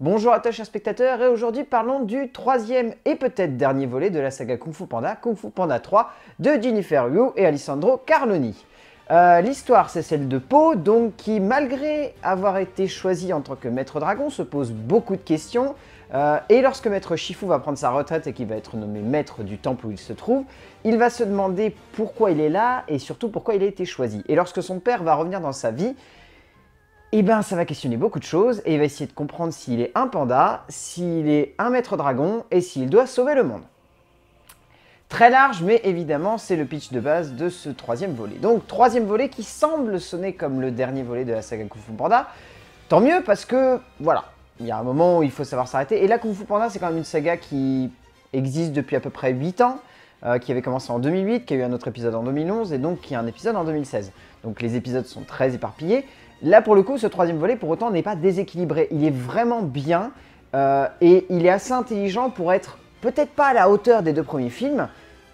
Bonjour à toi chers spectateurs et aujourd'hui parlons du troisième et peut-être dernier volet de la saga Kung Fu Panda, Kung Fu Panda 3 de Jennifer Yu et Alessandro Carloni. Euh, l'histoire c'est celle de Po, donc qui malgré avoir été choisi en tant que maître dragon se pose beaucoup de questions euh, et lorsque maître Shifu va prendre sa retraite et qu'il va être nommé maître du temple où il se trouve, il va se demander pourquoi il est là et surtout pourquoi il a été choisi. Et lorsque son père va revenir dans sa vie, et eh ben ça va questionner beaucoup de choses et il va essayer de comprendre s'il est un panda, s'il est un maître dragon et s'il doit sauver le monde. Très large, mais évidemment, c'est le pitch de base de ce troisième volet. Donc, troisième volet qui semble sonner comme le dernier volet de la saga Kung Fu Panda. Tant mieux, parce que, voilà, il y a un moment où il faut savoir s'arrêter. Et là, Kung Fu Panda, c'est quand même une saga qui existe depuis à peu près 8 ans. Euh, qui avait commencé en 2008, qui a eu un autre épisode en 2011 et donc qui a un épisode en 2016. Donc les épisodes sont très éparpillés. Là pour le coup, ce troisième volet pour autant n'est pas déséquilibré. Il est vraiment bien euh, et il est assez intelligent pour être peut-être pas à la hauteur des deux premiers films,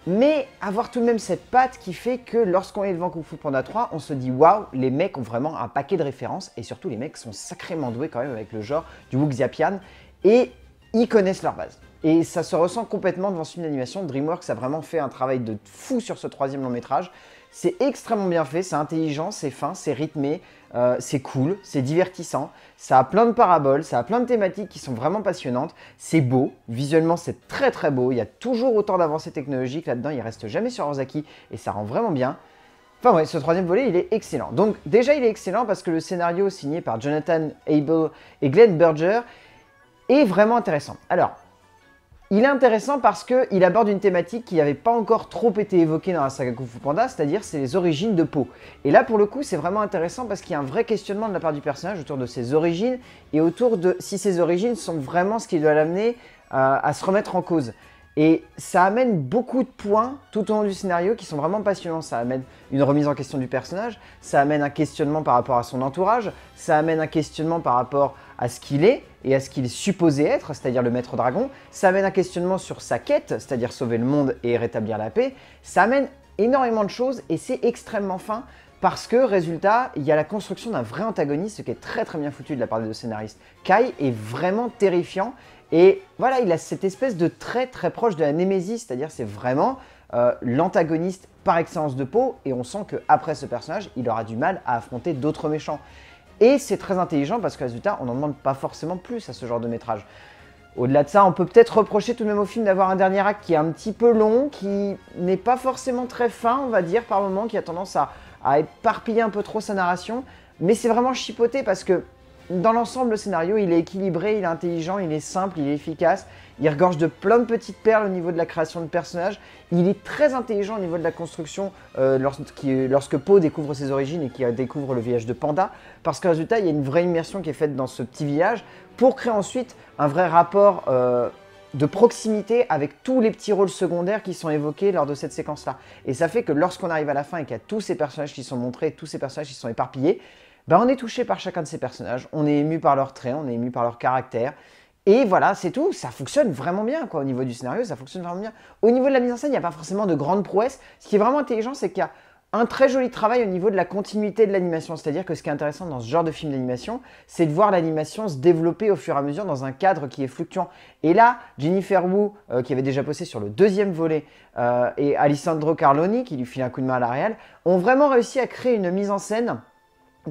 mais avoir tout de même cette patte qui fait que lorsqu'on est devant Kung Fu Panda 3, on se dit waouh, les mecs ont vraiment un paquet de références et surtout les mecs sont sacrément doués quand même avec le genre du Wuxiapian et ils connaissent leur base. Et ça se ressent complètement devant une animation. DreamWorks a vraiment fait un travail de fou sur ce troisième long métrage. C'est extrêmement bien fait, c'est intelligent, c'est fin, c'est rythmé, euh, c'est cool, c'est divertissant. Ça a plein de paraboles, ça a plein de thématiques qui sont vraiment passionnantes. C'est beau, visuellement c'est très très beau. Il y a toujours autant d'avancées technologiques là-dedans, il reste jamais sur Ozaki et ça rend vraiment bien. Enfin ouais, ce troisième volet, il est excellent. Donc déjà, il est excellent parce que le scénario signé par Jonathan Abel et Glenn Berger est vraiment intéressant. Alors, il est intéressant parce qu'il aborde une thématique qui n'avait pas encore trop été évoquée dans la saga Kung Fu Panda, c'est-à-dire c'est les origines de Po. Et là pour le coup c'est vraiment intéressant parce qu'il y a un vrai questionnement de la part du personnage autour de ses origines et autour de si ses origines sont vraiment ce qui doit l'amener euh, à se remettre en cause. Et ça amène beaucoup de points tout au long du scénario qui sont vraiment passionnants. Ça amène une remise en question du personnage, ça amène un questionnement par rapport à son entourage, ça amène un questionnement par rapport à ce qu'il est, et à ce qu'il supposait être, c'est-à-dire le maître dragon, ça amène un questionnement sur sa quête, c'est-à-dire sauver le monde et rétablir la paix, ça amène énormément de choses et c'est extrêmement fin parce que, résultat, il y a la construction d'un vrai antagoniste, ce qui est très très bien foutu de la part des deux scénaristes. Kai est vraiment terrifiant et voilà, il a cette espèce de trait très proche de la Némésis, c'est-à-dire c'est vraiment euh, l'antagoniste par excellence de peau et on sent qu'après ce personnage, il aura du mal à affronter d'autres méchants. Et c'est très intelligent parce que résultat, on n'en demande pas forcément plus à ce genre de métrage. Au-delà de ça, on peut peut-être reprocher tout de même au film d'avoir un dernier acte qui est un petit peu long, qui n'est pas forcément très fin, on va dire, par moment, qui a tendance à, à éparpiller un peu trop sa narration. Mais c'est vraiment chipoté parce que dans l'ensemble, le scénario, il est équilibré, il est intelligent, il est simple, il est efficace. Il regorge de plein de petites perles au niveau de la création de personnages. Il est très intelligent au niveau de la construction euh, lorsque, lorsque Poe découvre ses origines et qu'il euh, découvre le village de Panda. Parce qu'en résultat, il y a une vraie immersion qui est faite dans ce petit village pour créer ensuite un vrai rapport euh, de proximité avec tous les petits rôles secondaires qui sont évoqués lors de cette séquence-là. Et ça fait que lorsqu'on arrive à la fin et qu'il y a tous ces personnages qui sont montrés, tous ces personnages qui sont éparpillés, bah, on est touché par chacun de ces personnages, on est ému par leurs traits, on est ému par leur caractère. Et voilà, c'est tout, ça fonctionne vraiment bien quoi. Au niveau du scénario, ça fonctionne vraiment bien. Au niveau de la mise en scène, il n'y a pas forcément de grandes prouesses. Ce qui est vraiment intelligent, c'est qu'il y a un très joli travail au niveau de la continuité de l'animation. C'est-à-dire que ce qui est intéressant dans ce genre de film d'animation, c'est de voir l'animation se développer au fur et à mesure dans un cadre qui est fluctuant. Et là, Jennifer Wu, euh, qui avait déjà posé sur le deuxième volet, euh, et Alessandro Carloni, qui lui file un coup de main à la réelle, ont vraiment réussi à créer une mise en scène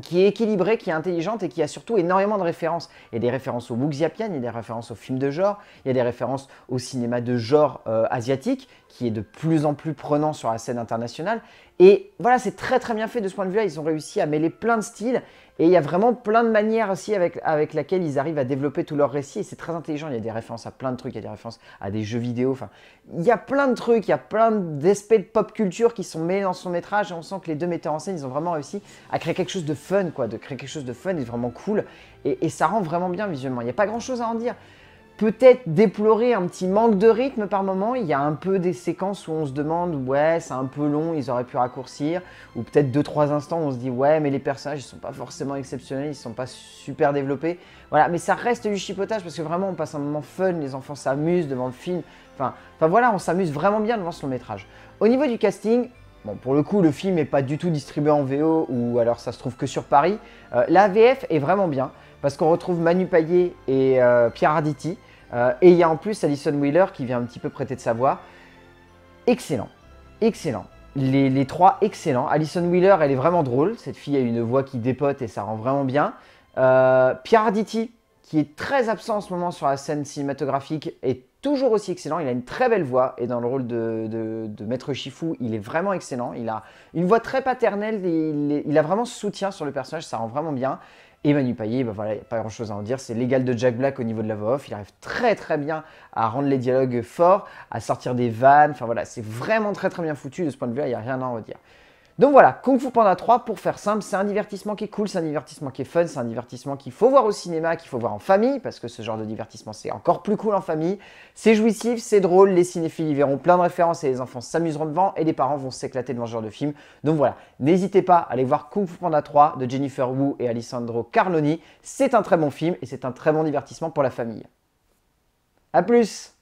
qui est équilibrée, qui est intelligente et qui a surtout énormément de références. Il y a des références au Wuxiapian, il y a des références aux films de genre, il y a des références au cinéma de genre euh, asiatique, qui est de plus en plus prenant sur la scène internationale, et voilà, c'est très très bien fait de ce point de vue-là. Ils ont réussi à mêler plein de styles et il y a vraiment plein de manières aussi avec, avec laquelle ils arrivent à développer tout leur récit. Et c'est très intelligent. Il y a des références à plein de trucs, il y a des références à des jeux vidéo. Enfin, il y a plein de trucs, il y a plein d'aspects de pop culture qui sont mêlés dans son métrage. Et on sent que les deux metteurs en scène, ils ont vraiment réussi à créer quelque chose de fun, quoi, de créer quelque chose de fun et vraiment cool. et ça rend vraiment bien visuellement. Il n'y a pas grand chose à en dire peut-être déplorer un petit manque de rythme par moment. Il y a un peu des séquences où on se demande ouais c'est un peu long, ils auraient pu raccourcir, ou peut-être deux trois instants où on se dit ouais mais les personnages ils sont pas forcément exceptionnels, ils ne sont pas super développés. Voilà, mais ça reste du chipotage parce que vraiment on passe un moment fun, les enfants s'amusent devant le film. Enfin, voilà, on s'amuse vraiment bien devant ce long métrage. Au niveau du casting, Bon, pour le coup, le film n'est pas du tout distribué en VO ou alors ça se trouve que sur Paris. Euh, la VF est vraiment bien parce qu'on retrouve Manu Payet et euh, Pierre Arditi. Euh, et il y a en plus Alison Wheeler qui vient un petit peu prêter de sa voix. Excellent, excellent. Les, trois excellents. Alison Wheeler, elle est vraiment drôle. Cette fille a une voix qui dépote et ça rend vraiment bien. Euh, Pierre Arditi, qui est très absent en ce moment sur la scène cinématographique, est toujours aussi excellent. Il a une très belle voix et dans le rôle de, Maître Chifou, il est vraiment excellent. Il a une voix très paternelle, il, il, a vraiment soutien sur le personnage, ça rend vraiment bien. Et Manu Payet, il n'y a pas grand chose à en dire. C'est l'égal de Jack Black au niveau de la voix off. Il arrive très très bien à rendre les dialogues forts, à sortir des vannes. Enfin voilà, c'est vraiment très très bien foutu. De ce point de vue il n'y a rien à en redire. Donc voilà, Kung Fu Panda 3, pour faire simple, c'est un divertissement qui est cool, c'est un divertissement qui est fun, c'est un divertissement qu'il faut voir au cinéma, qu'il faut voir en famille, parce que ce genre de divertissement c'est encore plus cool en famille. C'est jouissif, c'est drôle, les cinéphiles y verront plein de références et les enfants s'amuseront devant et les parents vont s'éclater devant ce genre de film. Donc voilà, n'hésitez pas à aller voir Kung Fu Panda 3 de Jennifer Wu et Alessandro Carloni. C'est un très bon film et c'est un très bon divertissement pour la famille. A plus